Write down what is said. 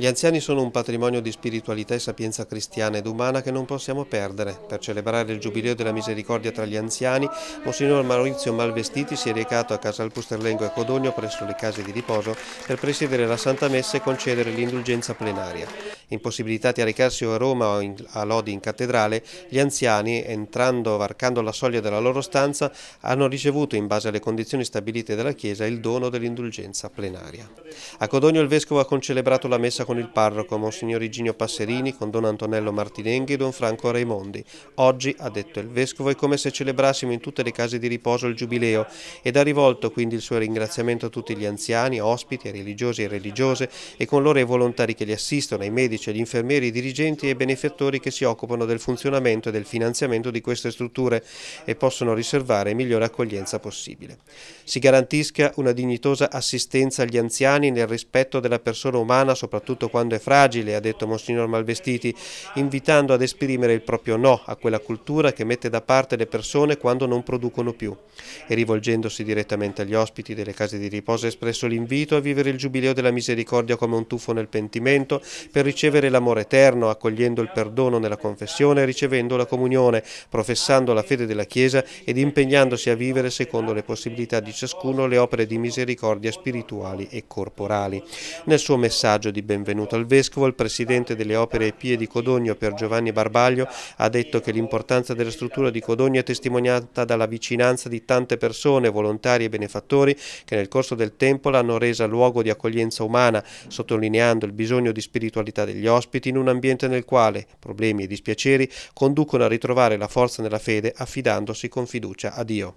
Gli anziani sono un patrimonio di spiritualità e sapienza cristiana ed umana che non possiamo perdere. Per celebrare il giubileo della misericordia tra gli anziani, Monsignor Maurizio Malvestiti si è recato a Casal Pusterlengo e Codogno presso le case di riposo per presiedere la Santa Messa e concedere l'indulgenza plenaria impossibilitati a recarsi o a Roma o in, a Lodi in cattedrale, gli anziani, entrando varcando la soglia della loro stanza, hanno ricevuto, in base alle condizioni stabilite dalla Chiesa, il dono dell'indulgenza plenaria. A Codogno il Vescovo ha concelebrato la messa con il parroco, Monsignor Iginio Passerini, con Don Antonello Martinenghi e Don Franco Raimondi. Oggi, ha detto il Vescovo, è come se celebrassimo in tutte le case di riposo il Giubileo ed ha rivolto quindi il suo ringraziamento a tutti gli anziani, ospiti, religiosi e religiose e con loro ai volontari che li assistono, ai medici, cioè gli infermieri, i dirigenti e i benefattori che si occupano del funzionamento e del finanziamento di queste strutture e possono riservare migliore accoglienza possibile. Si garantisca una dignitosa assistenza agli anziani nel rispetto della persona umana, soprattutto quando è fragile, ha detto Monsignor Malvestiti, invitando ad esprimere il proprio no a quella cultura che mette da parte le persone quando non producono più. E rivolgendosi direttamente agli ospiti delle case di riposo ha espresso l'invito a vivere il Giubileo della Misericordia come un tuffo nel pentimento per ricevere ricevere l'amore eterno, accogliendo il perdono nella confessione e ricevendo la comunione, professando la fede della Chiesa ed impegnandosi a vivere secondo le possibilità di ciascuno le opere di misericordia spirituali e corporali. Nel suo messaggio di benvenuto al Vescovo, il Presidente delle Opere Pie di Codogno Pier Giovanni Barbaglio ha detto che l'importanza della struttura di Codogno è testimoniata dalla vicinanza di tante persone, volontari e benefattori, che nel corso del tempo l'hanno resa luogo di accoglienza umana, sottolineando il bisogno di spiritualità degli gli ospiti in un ambiente nel quale problemi e dispiaceri conducono a ritrovare la forza nella fede affidandosi con fiducia a Dio.